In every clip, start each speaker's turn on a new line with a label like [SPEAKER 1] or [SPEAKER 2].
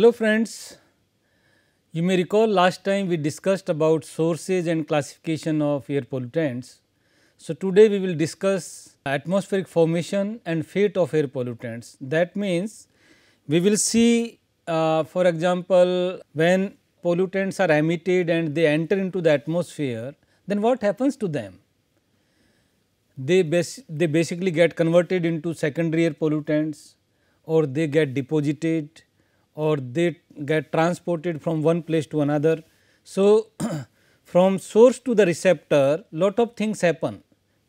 [SPEAKER 1] Hello friends, you may recall last time we discussed about sources and classification of air pollutants. So, today we will discuss atmospheric formation and fate of air pollutants. That means, we will see uh, for example, when pollutants are emitted and they enter into the atmosphere, then what happens to them? They, bas they basically get converted into secondary air pollutants or they get deposited or they get transported from one place to another. So, from source to the receptor lot of things happen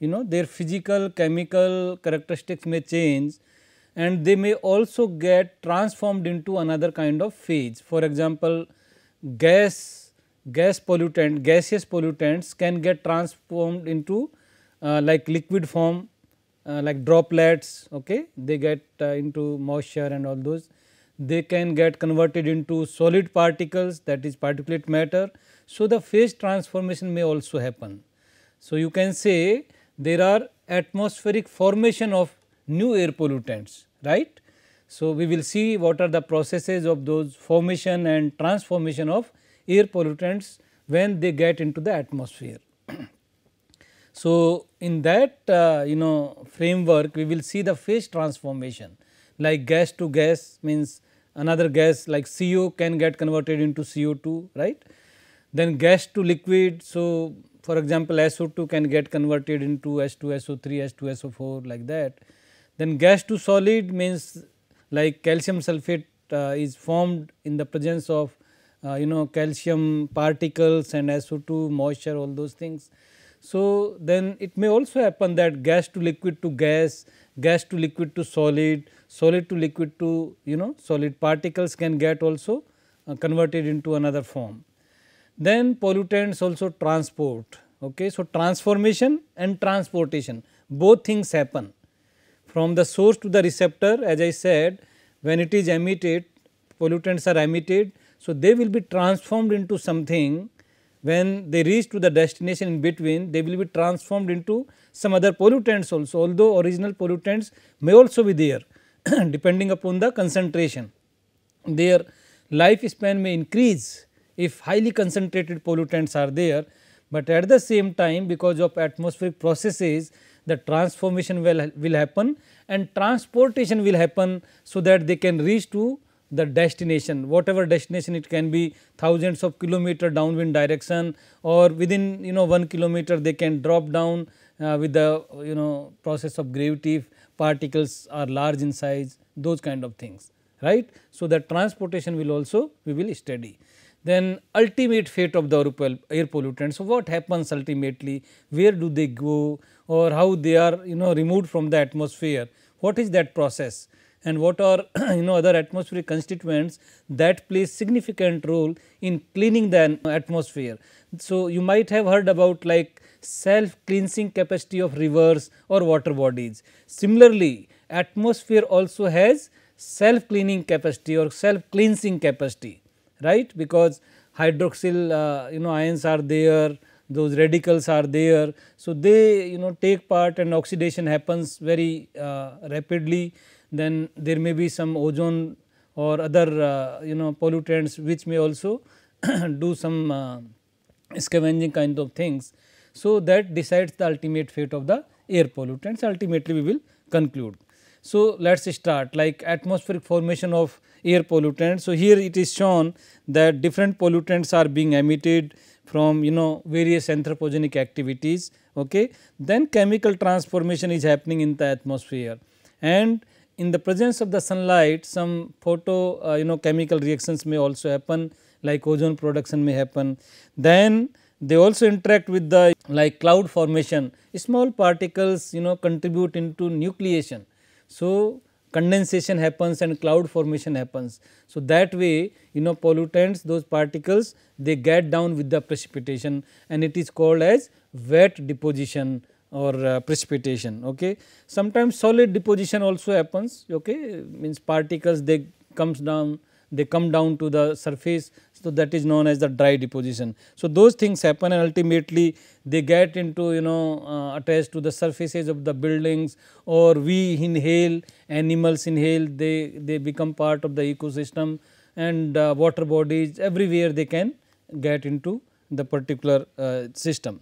[SPEAKER 1] you know their physical chemical characteristics may change and they may also get transformed into another kind of phase. For example, gas gas pollutant gaseous pollutants can get transformed into uh, like liquid form uh, like droplets okay they get uh, into moisture and all those they can get converted into solid particles that is particulate matter. So, the phase transformation may also happen. So, you can say there are atmospheric formation of new air pollutants right. So, we will see what are the processes of those formation and transformation of air pollutants when they get into the atmosphere. so, in that uh, you know framework we will see the phase transformation like gas to gas means another gas like CO can get converted into CO2 right. Then gas to liquid so for example SO2 can get converted into h 2 so 3 h S2, SO4 like that. Then gas to solid means like calcium sulfate uh, is formed in the presence of uh, you know calcium particles and SO2 moisture all those things. So, then it may also happen that gas to liquid to gas, gas to liquid to solid, solid to liquid to you know solid particles can get also uh, converted into another form. Then pollutants also transport. Okay. So, transformation and transportation both things happen from the source to the receptor as I said when it is emitted pollutants are emitted. So, they will be transformed into something when they reach to the destination in between they will be transformed into some other pollutants also although original pollutants may also be there, depending upon the concentration. Their lifespan may increase if highly concentrated pollutants are there, but at the same time because of atmospheric processes the transformation will, will happen and transportation will happen so that they can reach to the destination whatever destination it can be thousands of kilometer downwind direction or within you know 1 kilometer they can drop down uh, with the you know process of gravity particles are large in size those kind of things right. So, that transportation will also we will study. Then ultimate fate of the air pollutant. So, what happens ultimately where do they go or how they are you know removed from the atmosphere what is that process and what are you know other atmospheric constituents that plays significant role in cleaning the atmosphere so, you might have heard about like self cleansing capacity of rivers or water bodies. Similarly, atmosphere also has self cleaning capacity or self cleansing capacity right because hydroxyl uh, you know ions are there those radicals are there. So, they you know take part and oxidation happens very uh, rapidly then there may be some ozone or other uh, you know pollutants which may also do some uh, scavenging kind of things. So, that decides the ultimate fate of the air pollutants ultimately we will conclude. So, let us start like atmospheric formation of air pollutants. So, here it is shown that different pollutants are being emitted from you know various anthropogenic activities. Okay. Then chemical transformation is happening in the atmosphere and in the presence of the sunlight some photo uh, you know chemical reactions may also happen like ozone production may happen. Then they also interact with the like cloud formation, small particles you know contribute into nucleation. So, condensation happens and cloud formation happens. So, that way you know pollutants those particles they get down with the precipitation and it is called as wet deposition or uh, precipitation. Okay. Sometimes solid deposition also happens okay means particles they comes down they come down to the surface so, that is known as the dry deposition. So, those things happen and ultimately they get into you know uh, attached to the surfaces of the buildings or we inhale animals inhale they, they become part of the ecosystem and uh, water bodies everywhere they can get into the particular uh, system.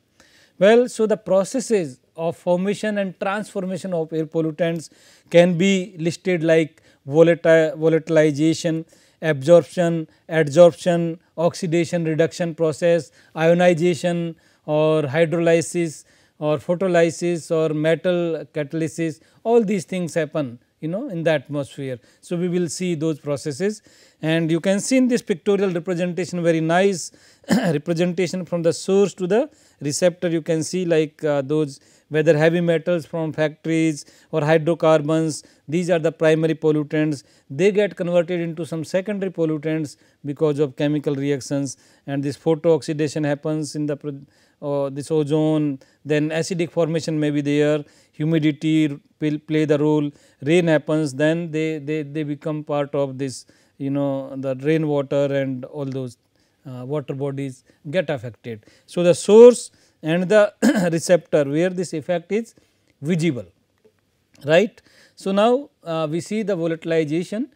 [SPEAKER 1] Well, so the processes of formation and transformation of air pollutants can be listed like volatilization, absorption, adsorption, oxidation reduction process, ionization or hydrolysis or photolysis or metal catalysis all these things happen you know in the atmosphere. So, we will see those processes and you can see in this pictorial representation very nice representation from the source to the receptor you can see like uh, those whether heavy metals from factories or hydrocarbons, these are the primary pollutants. They get converted into some secondary pollutants because of chemical reactions and this photo oxidation happens in the uh, this ozone, then acidic formation may be there, humidity will play the role, rain happens, then they, they, they become part of this you know the rainwater and all those uh, water bodies get affected. So, the source and the receptor where this effect is visible right. So, now uh, we see the volatilization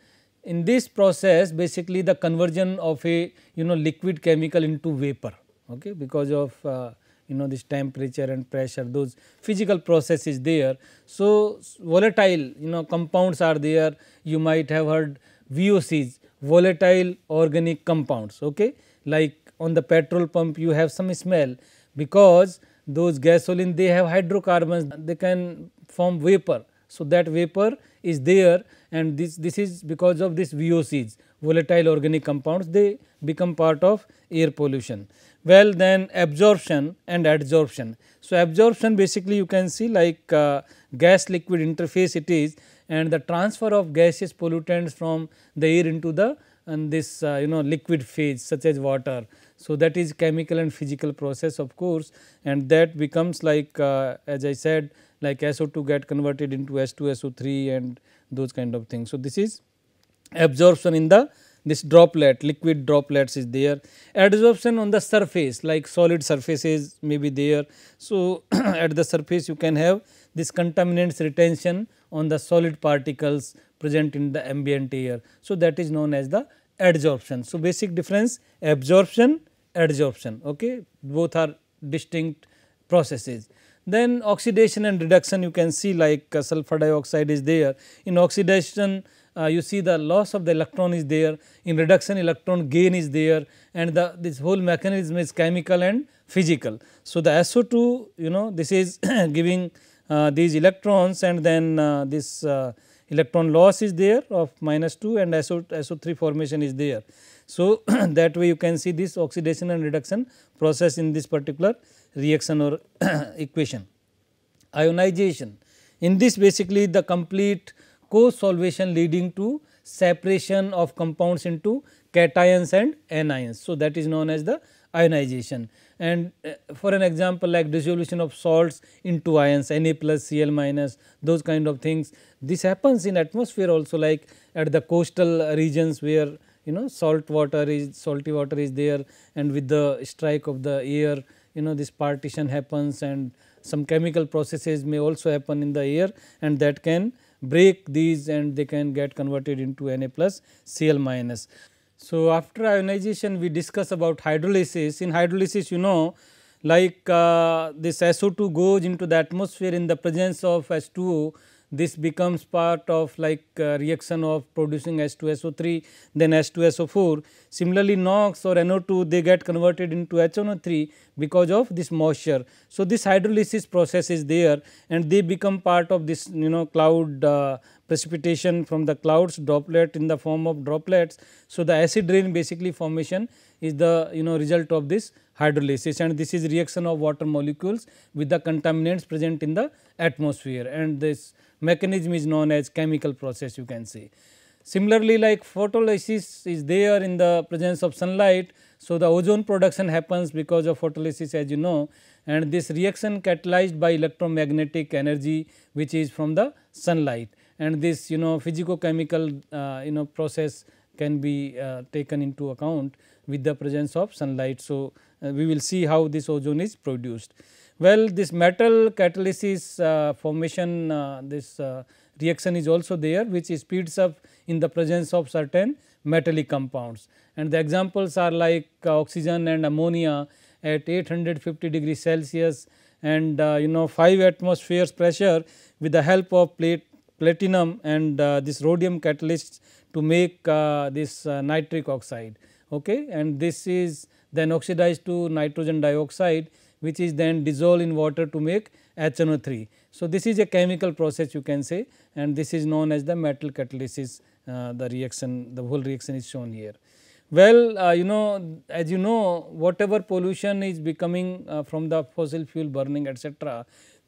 [SPEAKER 1] in this process basically the conversion of a you know liquid chemical into vapor okay because of uh, you know this temperature and pressure those physical process is there. So, volatile you know compounds are there you might have heard VOCs volatile organic compounds okay like on the petrol pump you have some smell because those gasoline they have hydrocarbons they can form vapor. So, that vapor is there and this, this is because of this VOCs volatile organic compounds they become part of air pollution. Well then absorption and adsorption. So, absorption basically you can see like uh, gas liquid interface it is and the transfer of gaseous pollutants from the air into the and this uh, you know liquid phase such as water. So, that is chemical and physical process of course and that becomes like uh, as I said like SO2 get converted into S2SO3 and those kind of things. So, this is absorption in the this droplet liquid droplets is there adsorption on the surface like solid surfaces may be there. So, at the surface you can have this contaminants retention on the solid particles present in the ambient air. So, that is known as the adsorption. So, basic difference absorption adsorption okay both are distinct processes. Then oxidation and reduction you can see like uh, sulfur dioxide is there in oxidation uh, you see the loss of the electron is there in reduction electron gain is there and the this whole mechanism is chemical and physical. So, the SO2 you know this is giving uh, these electrons and then uh, this uh, electron loss is there of minus 2 and SO, SO3 formation is there. So, that way you can see this oxidation and reduction process in this particular reaction or equation. Ionization in this basically the complete co-solvation leading to separation of compounds into cations and anions. So, that is known as the ionization and uh, for an example like dissolution of salts into ions Na plus Cl minus those kind of things this happens in atmosphere also like at the coastal regions where you know salt water is salty water is there and with the strike of the air you know this partition happens and some chemical processes may also happen in the air and that can break these and they can get converted into Na plus Cl minus. So, after ionization we discuss about hydrolysis. In hydrolysis you know like uh, this SO2 goes into the atmosphere in the presence of H2O this becomes part of like uh, reaction of producing H2SO3 then H2SO4. Similarly, NOx or NO2 they get converted into HNO3 because of this moisture. So, this hydrolysis process is there and they become part of this you know cloud uh, precipitation from the clouds droplet in the form of droplets. So, the acid rain basically formation is the you know result of this hydrolysis and this is reaction of water molecules with the contaminants present in the atmosphere and this mechanism is known as chemical process you can say. Similarly, like photolysis is there in the presence of sunlight. So, the ozone production happens because of photolysis as you know and this reaction catalyzed by electromagnetic energy which is from the sunlight and this you know physicochemical uh, you know process can be uh, taken into account with the presence of sunlight. So, uh, we will see how this ozone is produced. Well, this metal catalysis uh, formation, uh, this uh, reaction is also there which speeds up in the presence of certain metallic compounds. And the examples are like uh, oxygen and ammonia at 850 degree Celsius and uh, you know 5 atmospheres pressure with the help of plate, platinum and uh, this rhodium catalyst to make this nitric oxide. Okay? And this is then oxidized to nitrogen dioxide which is then dissolved in water to make HNO3. So, this is a chemical process you can say and this is known as the metal catalysis uh, the reaction the whole reaction is shown here. Well, uh, you know as you know whatever pollution is becoming uh, from the fossil fuel burning etc.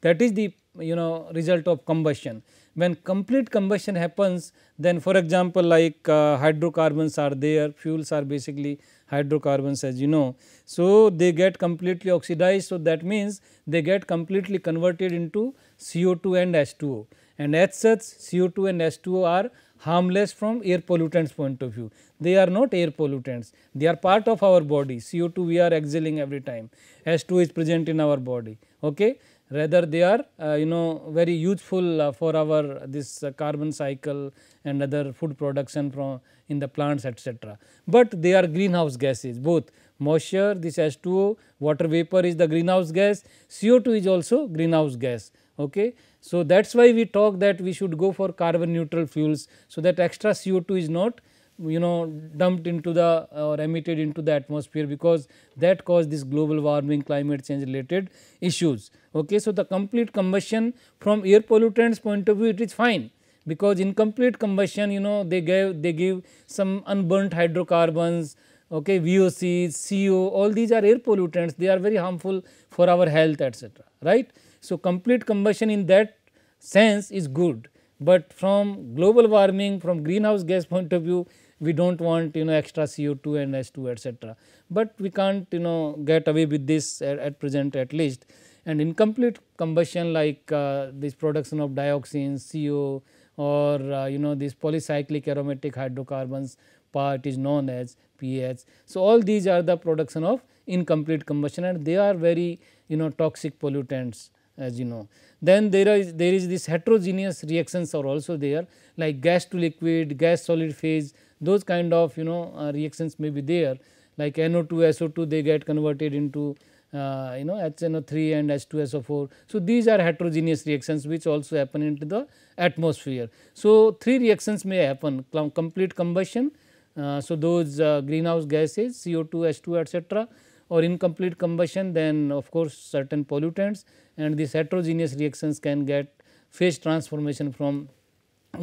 [SPEAKER 1] that is the you know result of combustion. When complete combustion happens then for example, like uh, hydrocarbons are there fuels are basically hydrocarbons as you know. So, they get completely oxidized. So, that means they get completely converted into CO2 and H2O and as such CO2 and H2O are harmless from air pollutants point of view. They are not air pollutants, they are part of our body CO2 we are exhaling every time, H2 is present in our body. Okay? rather they are uh, you know very useful uh, for our this uh, carbon cycle and other food production from in the plants etc. But they are greenhouse gases both moisture this H2O water vapor is the greenhouse gas CO2 is also greenhouse gas. Okay. So, that is why we talk that we should go for carbon neutral fuels. So, that extra CO2 is not you know dumped into the or emitted into the atmosphere because that caused this global warming climate change related issues. Okay. So, the complete combustion from air pollutants point of view it is fine because incomplete combustion you know they gave they give some unburnt hydrocarbons okay VOCs, CO all these are air pollutants they are very harmful for our health etc. right. So, complete combustion in that sense is good, but from global warming from greenhouse gas point of view we do not want you know extra CO2 and H2 etc. But we can't you know get away with this at, at present at least and incomplete combustion like uh, this production of dioxins, CO or uh, you know this polycyclic aromatic hydrocarbons part is known as PH. So, all these are the production of incomplete combustion and they are very you know toxic pollutants as you know. Then there is there is this heterogeneous reactions are also there like gas to liquid, gas solid phase those kind of you know uh, reactions may be there like NO2, SO2 they get converted into uh, you know HNO3 and H2SO4. So, these are heterogeneous reactions which also happen into the atmosphere. So, three reactions may happen complete combustion. Uh, so, those uh, greenhouse gases CO2, H2 etc., or incomplete combustion then of course, certain pollutants and these heterogeneous reactions can get phase transformation from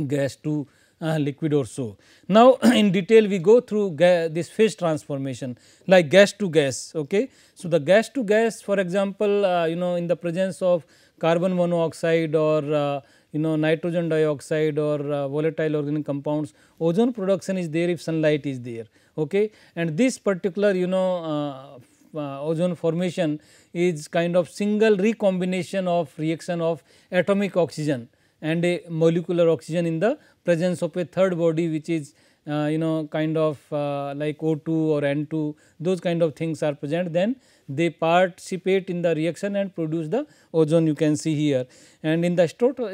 [SPEAKER 1] gas to uh, liquid or so. Now, in detail we go through this phase transformation like gas to gas. Okay. So, the gas to gas for example, uh, you know in the presence of carbon monoxide or uh, you know nitrogen dioxide or uh, volatile organic compounds, ozone production is there if sunlight is there. Okay. And this particular you know uh, uh, ozone formation is kind of single recombination of reaction of atomic oxygen and a molecular oxygen in the presence of a third body which is uh, you know kind of uh, like O2 or N2 those kind of things are present then they participate in the reaction and produce the ozone you can see here. And in the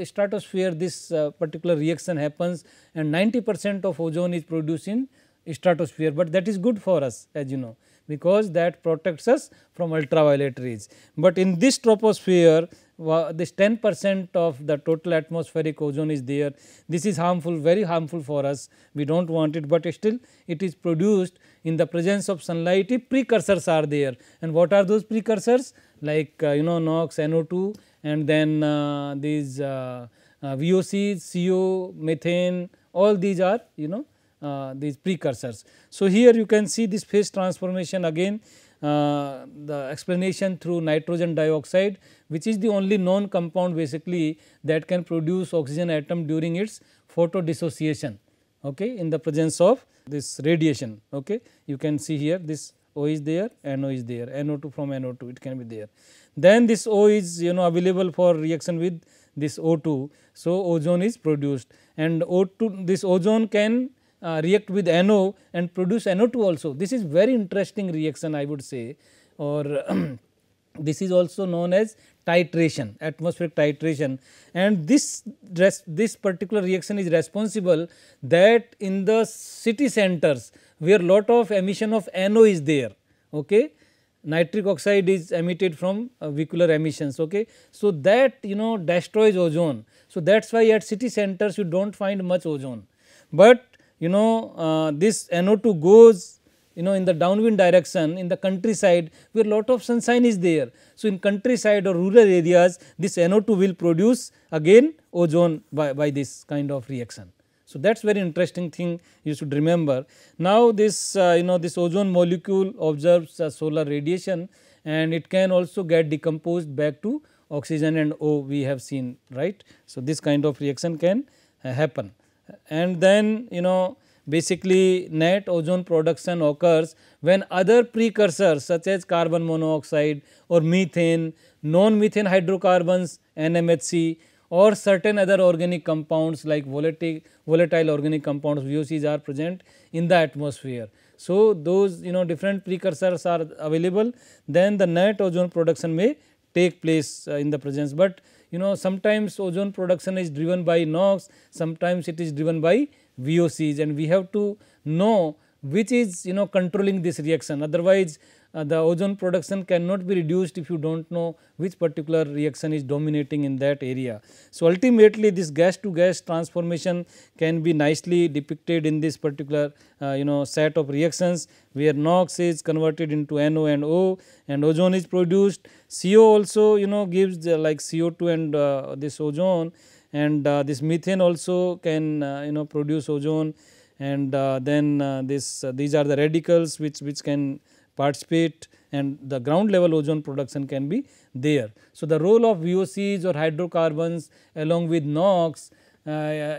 [SPEAKER 1] stratosphere this uh, particular reaction happens and 90 percent of ozone is produced in stratosphere, but that is good for us as you know because that protects us from ultraviolet rays. But in this troposphere this 10 percent of the total atmospheric ozone is there. This is harmful very harmful for us we do not want it, but still it is produced in the presence of sunlight if precursors are there and what are those precursors like uh, you know NOx, NO2 and then uh, these uh, uh VOCs, CO, methane all these are you know uh, these precursors. So, here you can see this phase transformation again uh, the explanation through nitrogen dioxide which is the only known compound basically that can produce oxygen atom during its photo dissociation okay, in the presence of this radiation. Okay. You can see here this O is there, NO is there, NO2 from NO2 it can be there. Then this O is you know available for reaction with this O2. So, ozone is produced and O2 this ozone can uh, react with NO and produce NO2 also. This is very interesting reaction I would say or this is also known as titration atmospheric titration and this this particular reaction is responsible that in the city centers where lot of emission of NO is there okay nitric oxide is emitted from uh, vehicular emissions. Okay. So, that you know destroys ozone. So, that is why at city centers you do not find much ozone, but you know uh, this NO2 goes you know in the downwind direction in the countryside where lot of sunshine is there. So, in countryside or rural areas this NO2 will produce again ozone by, by this kind of reaction. So, that is very interesting thing you should remember. Now, this uh, you know this ozone molecule observes uh, solar radiation and it can also get decomposed back to oxygen and O we have seen right. So, this kind of reaction can uh, happen and then you know basically net ozone production occurs when other precursors such as carbon monoxide or methane, non-methane hydrocarbons NMHC or certain other organic compounds like volatile, volatile organic compounds VOCs are present in the atmosphere. So, those you know different precursors are available then the net ozone production may take place uh, in the presence, but you know sometimes ozone production is driven by NOx, sometimes it is driven by VOCs and we have to know which is you know controlling this reaction otherwise uh, the ozone production cannot be reduced if you do not know which particular reaction is dominating in that area. So, ultimately this gas to gas transformation can be nicely depicted in this particular uh, you know set of reactions where NOx is converted into NO and O and ozone is produced. CO also you know gives the, like CO2 and uh, this ozone and uh, this methane also can uh, you know produce ozone and then this these are the radicals which which can participate and the ground level ozone production can be there. So, the role of VOCs or hydrocarbons along with NOx uh,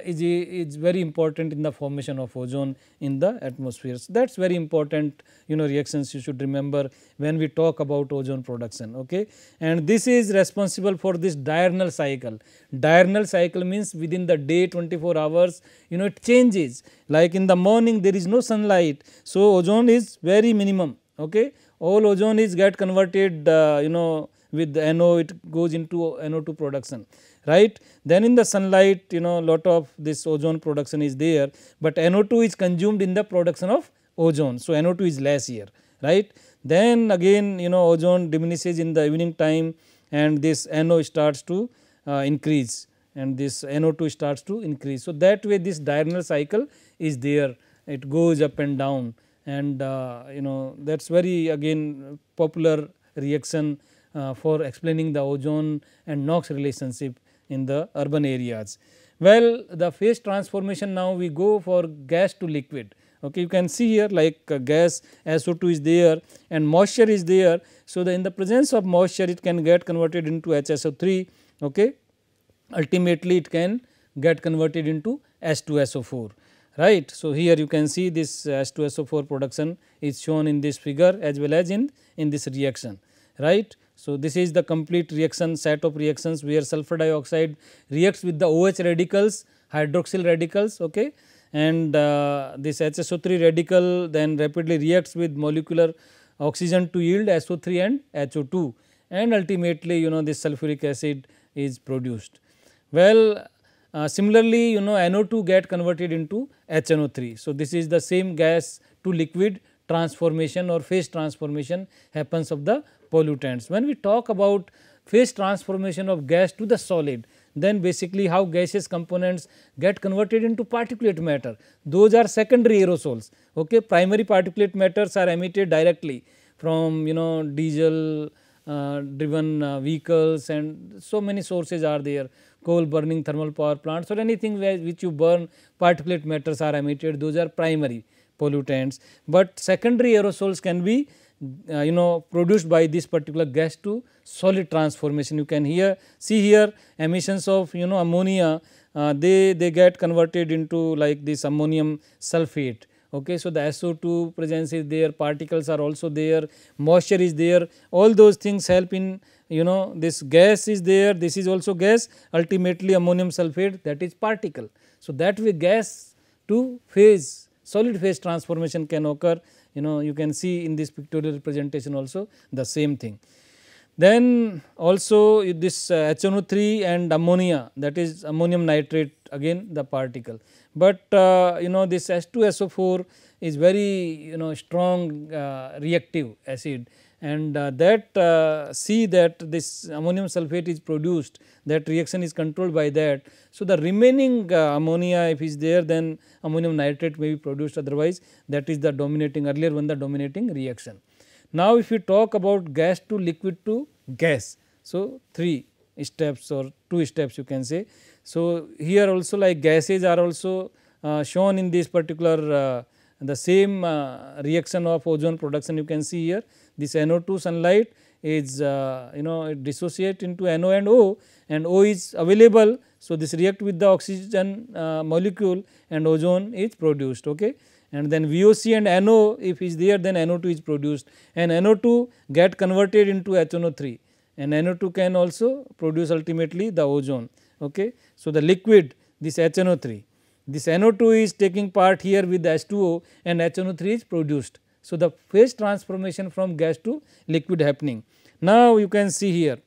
[SPEAKER 1] is, is very important in the formation of ozone in the atmosphere. So, that is very important you know reactions you should remember when we talk about ozone production. Okay? And this is responsible for this diurnal cycle. Diurnal cycle means within the day 24 hours you know it changes like in the morning there is no sunlight. So, ozone is very minimum okay. All ozone is get converted uh, you know with NO it goes into NO2 production right. Then in the sunlight you know lot of this ozone production is there, but NO2 is consumed in the production of ozone. So, NO2 is less here right. Then again you know ozone diminishes in the evening time and this NO starts to uh, increase and this NO2 starts to increase. So, that way this diurnal cycle is there it goes up and down and uh, you know that is very again popular reaction uh, for explaining the ozone and NOx relationship in the urban areas. Well, the phase transformation now we go for gas to liquid. Okay, you can see here like uh, gas SO2 is there and moisture is there. So, the in the presence of moisture it can get converted into HSO3. Okay. Ultimately, it can get converted into H2SO4 right. So, here you can see this H2SO4 uh, production is shown in this figure as well as in, in this reaction right. So, this is the complete reaction set of reactions where sulfur dioxide reacts with the OH radicals hydroxyl radicals okay and uh, this HSO3 radical then rapidly reacts with molecular oxygen to yield SO3 and HO2 and ultimately you know this sulfuric acid is produced. Well uh, similarly, you know NO2 get converted into HNO3. So, this is the same gas to liquid transformation or phase transformation happens of the pollutants. When we talk about phase transformation of gas to the solid, then basically how gaseous components get converted into particulate matter. Those are secondary aerosols. Okay, primary particulate matters are emitted directly from you know diesel, uh, driven uh, vehicles and so many sources are there coal burning thermal power plants or anything which you burn particulate matters are emitted those are primary pollutants. But secondary aerosols can be uh, you know produced by this particular gas to solid transformation. You can here see here emissions of you know ammonia uh, they, they get converted into like this ammonium sulphate okay. So, the SO2 presence is there, particles are also there, moisture is there, all those things help in you know this gas is there, this is also gas, ultimately ammonium sulphate that is particle. So, that way gas to phase, solid phase transformation can occur, you know you can see in this pictorial representation also the same thing. Then also this HNO3 and ammonia that is ammonium nitrate again the particle but uh, you know this H2SO4 is very you know strong uh, reactive acid and uh, that uh, see that this ammonium sulphate is produced that reaction is controlled by that. So, the remaining uh, ammonia if is there then ammonium nitrate may be produced otherwise that is the dominating earlier one the dominating reaction. Now, if we talk about gas to liquid to gas. So, 3 steps or 2 steps you can say so, here also like gases are also uh, shown in this particular uh, the same uh, reaction of ozone production you can see here this NO2 sunlight is uh, you know it dissociate into NO and O and O is available. So, this react with the oxygen molecule and ozone is produced okay and then VOC and NO if is there then NO2 is produced and NO2 get converted into HNO3 and NO2 can also produce ultimately the ozone. Okay. So, the liquid this HNO3, this NO2 is taking part here with H2O and HNO3 is produced. So, the phase transformation from gas to liquid happening. Now, you can see here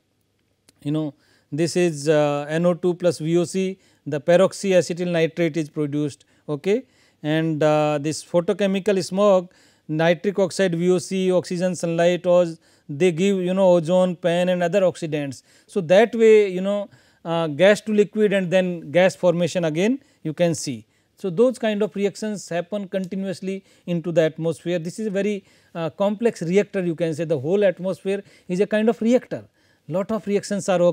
[SPEAKER 1] you know this is uh, NO2 plus VOC the peroxyacetyl nitrate is produced okay and uh, this photochemical smog nitric oxide VOC oxygen sunlight or they give you know ozone pan and other oxidants. So, that way you know uh, gas to liquid and then gas formation again you can see. So, those kind of reactions happen continuously into the atmosphere. This is a very uh, complex reactor you can say the whole atmosphere is a kind of reactor. Lot of reactions are uh,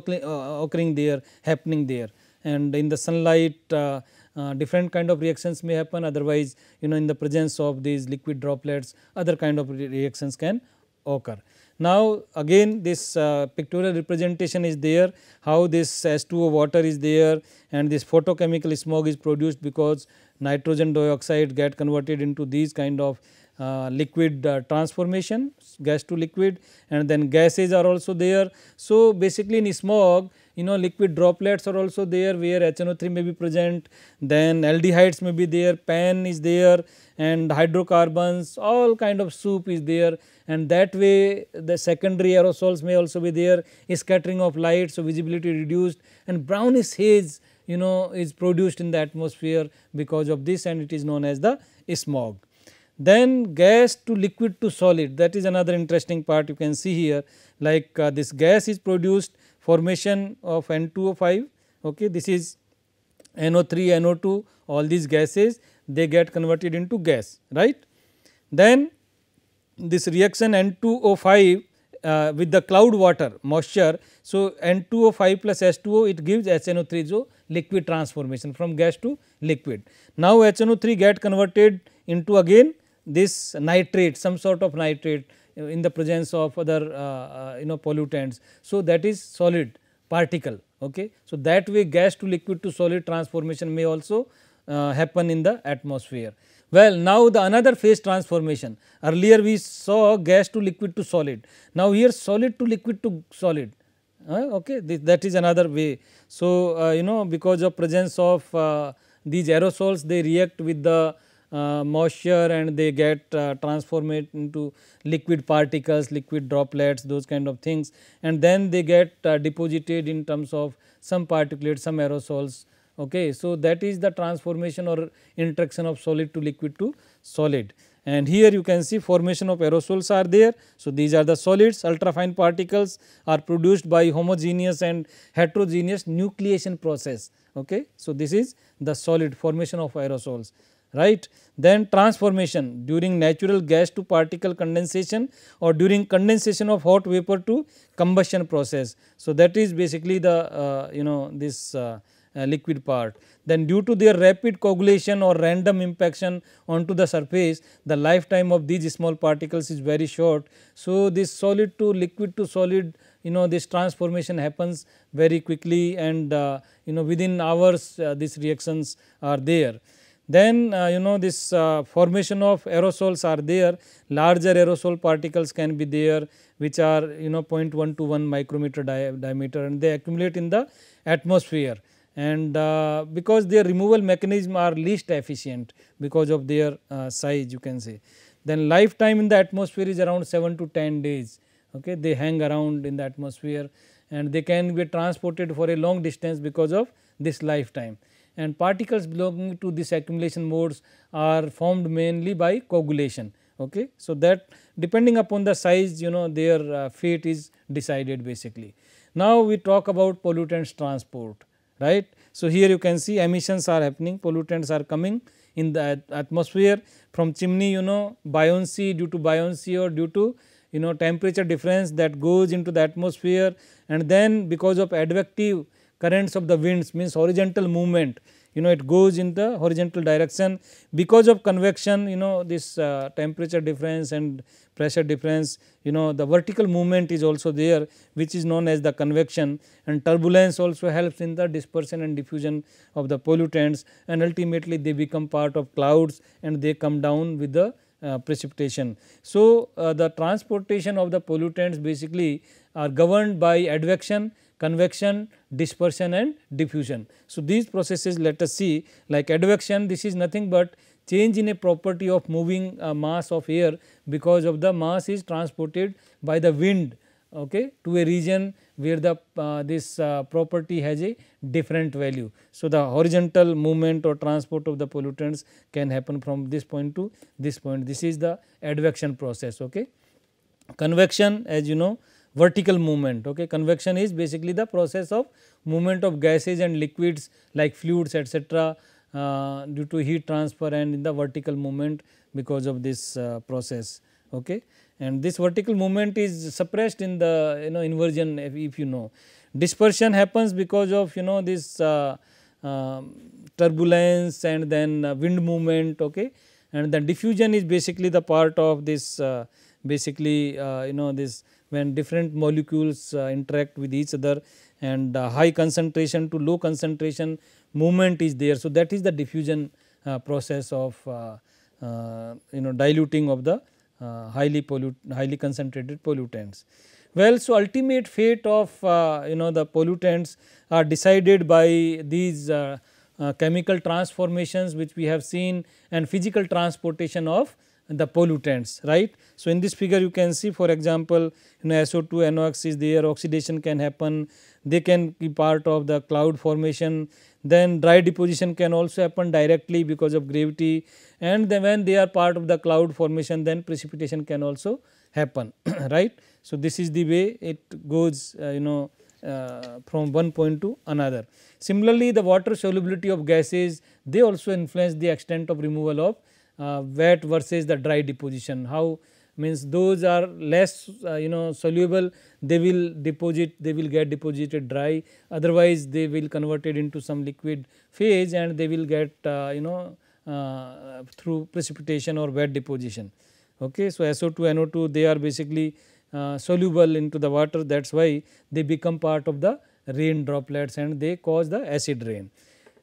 [SPEAKER 1] occurring there happening there and in the sunlight uh, uh, different kind of reactions may happen otherwise you know in the presence of these liquid droplets other kind of reactions can occur. Now again this uh, pictorial representation is there, how this H2O water is there and this photochemical smog is produced because nitrogen dioxide get converted into these kind of uh, liquid uh, transformation gas to liquid and then gases are also there. So, basically in smog you know liquid droplets are also there where HNO3 may be present then aldehydes may be there, pan is there and hydrocarbons all kind of soup is there and that way the secondary aerosols may also be there, scattering of light, so visibility reduced and brownish haze you know is produced in the atmosphere because of this and it is known as the smog. Then gas to liquid to solid that is another interesting part you can see here like uh, this gas is produced formation of N2O5 okay this is NO3 NO2 all these gases they get converted into gas right. Then this reaction N2O5 uh, with the cloud water moisture. So, N2O5 plus H2O it gives HNO3 so liquid transformation from gas to liquid. Now, HNO3 get converted into again this nitrate some sort of nitrate uh, in the presence of other uh, uh, you know pollutants. So, that is solid particle. Okay. So, that way gas to liquid to solid transformation may also uh, happen in the atmosphere. Well, now the another phase transformation earlier we saw gas to liquid to solid now here solid to liquid to solid uh, okay this, that is another way. So, uh, you know because of presence of uh, these aerosols they react with the uh, moisture and they get uh, transformed into liquid particles, liquid droplets those kind of things and then they get uh, deposited in terms of some particulates, some aerosols Okay. So, that is the transformation or interaction of solid to liquid to solid and here you can see formation of aerosols are there. So, these are the solids ultrafine particles are produced by homogeneous and heterogeneous nucleation process. Okay. So, this is the solid formation of aerosols right. Then transformation during natural gas to particle condensation or during condensation of hot vapor to combustion process. So, that is basically the uh, you know this uh, uh, liquid part. Then due to their rapid coagulation or random impaction onto the surface, the lifetime of these small particles is very short. So, this solid to liquid to solid you know this transformation happens very quickly and uh, you know within hours uh, these reactions are there. Then uh, you know this uh, formation of aerosols are there, larger aerosol particles can be there which are you know 0.1 to 1 micrometer di diameter and they accumulate in the atmosphere and uh, because their removal mechanism are least efficient because of their uh, size you can say. Then lifetime in the atmosphere is around 7 to 10 days okay they hang around in the atmosphere and they can be transported for a long distance because of this lifetime and particles belonging to this accumulation modes are formed mainly by coagulation okay. So, that depending upon the size you know their uh, fate is decided basically. Now, we talk about pollutants transport right. So, here you can see emissions are happening, pollutants are coming in the atmosphere from chimney you know buoyancy due to buoyancy or due to you know temperature difference that goes into the atmosphere and then because of advective currents of the winds means horizontal movement you know it goes in the horizontal direction because of convection you know this uh, temperature difference and pressure difference you know the vertical movement is also there which is known as the convection and turbulence also helps in the dispersion and diffusion of the pollutants and ultimately they become part of clouds and they come down with the uh, precipitation. So, uh, the transportation of the pollutants basically are governed by advection convection, dispersion and diffusion. So, these processes let us see like advection this is nothing but change in a property of moving uh, mass of air because of the mass is transported by the wind okay, to a region where the uh, this uh, property has a different value. So, the horizontal movement or transport of the pollutants can happen from this point to this point this is the advection process. Okay. Convection as you know vertical movement. Okay. Convection is basically the process of movement of gases and liquids like fluids etc. Uh, due to heat transfer and in the vertical movement because of this uh, process. Okay. And this vertical movement is suppressed in the you know inversion if, if you know. Dispersion happens because of you know this uh, um, turbulence and then uh, wind movement okay. and then diffusion is basically the part of this uh, basically uh, you know this when different molecules uh, interact with each other and uh, high concentration to low concentration movement is there. So, that is the diffusion uh, process of you know diluting of the highly pollute highly concentrated pollutants. Well, so ultimate fate of you know the pollutants are decided by these chemical transformations which we have seen and physical transportation of the pollutants right. So, in this figure you can see for example, you know SO2 NOx is there oxidation can happen they can be part of the cloud formation then dry deposition can also happen directly because of gravity and then when they are part of the cloud formation then precipitation can also happen right. So, this is the way it goes uh, you know uh, from one point to another. Similarly, the water solubility of gases they also influence the extent of removal of uh, wet versus the dry deposition how means those are less uh, you know soluble they will deposit they will get deposited dry otherwise they will converted into some liquid phase and they will get uh, you know uh, through precipitation or wet deposition. Okay. So, SO2 NO2 they are basically uh, soluble into the water that is why they become part of the rain droplets and they cause the acid rain.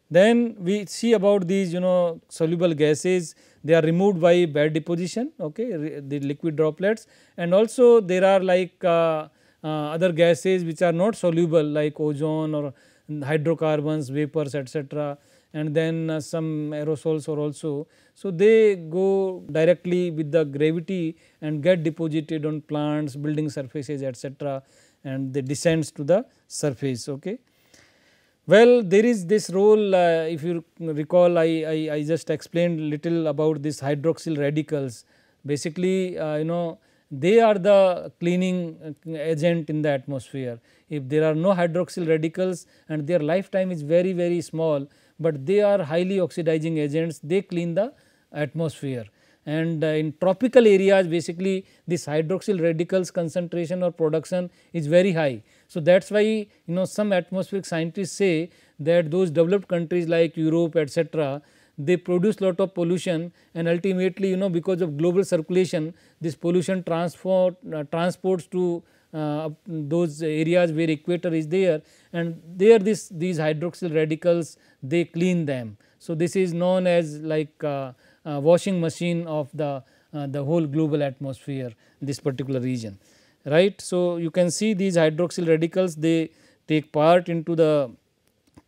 [SPEAKER 1] Then we see about these you know soluble gases they are removed by bad deposition okay the liquid droplets and also there are like uh, uh, other gases which are not soluble like ozone or hydrocarbons vapors etc and then uh, some aerosols are also. So, they go directly with the gravity and get deposited on plants, building surfaces etc and they descends to the surface. Okay. Well, there is this role uh, if you recall I, I, I, just explained little about this hydroxyl radicals. Basically, uh, you know they are the cleaning uh, agent in the atmosphere. If there are no hydroxyl radicals and their lifetime is very very small, but they are highly oxidizing agents they clean the atmosphere. And uh, in tropical areas basically this hydroxyl radicals concentration or production is very high. So, that is why you know some atmospheric scientists say that those developed countries like Europe etc., they produce lot of pollution and ultimately you know because of global circulation this pollution transport uh, transports to uh, those areas where equator is there and there this these hydroxyl radicals they clean them. So, this is known as like uh, uh washing machine of the, uh, the whole global atmosphere this particular region right. So, you can see these hydroxyl radicals they take part into the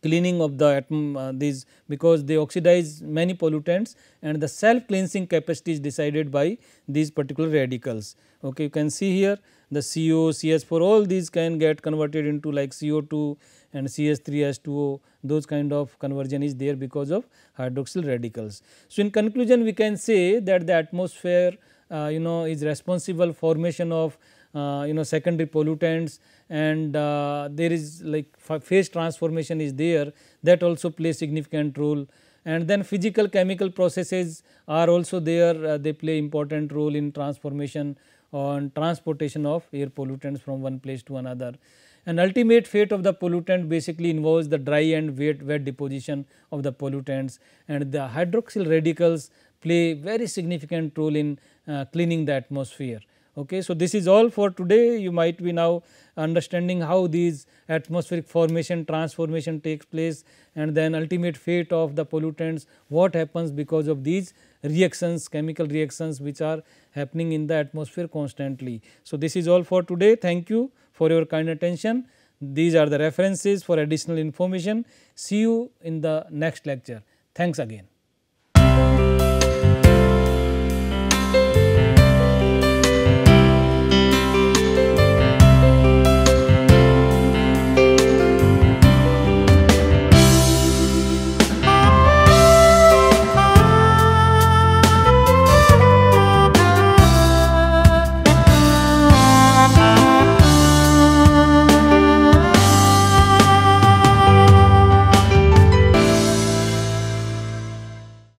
[SPEAKER 1] cleaning of the atom uh, these because they oxidize many pollutants and the self cleansing capacity is decided by these particular radicals. Okay, you can see here the CO, CH4 all these can get converted into like CO2 and CH3H2O those kind of conversion is there because of hydroxyl radicals. So, in conclusion we can say that the atmosphere uh, you know is responsible formation of uh, you know secondary pollutants and uh, there is like phase transformation is there that also plays significant role and then physical chemical processes are also there uh, they play important role in transformation on transportation of air pollutants from one place to another. And ultimate fate of the pollutant basically involves the dry and wet, wet deposition of the pollutants and the hydroxyl radicals play very significant role in uh, cleaning the atmosphere. Okay. So, this is all for today you might be now understanding how these atmospheric formation transformation takes place and then ultimate fate of the pollutants what happens because of these reactions chemical reactions which are happening in the atmosphere constantly. So, this is all for today thank you for your kind attention these are the references for additional information see you in the next lecture thanks again.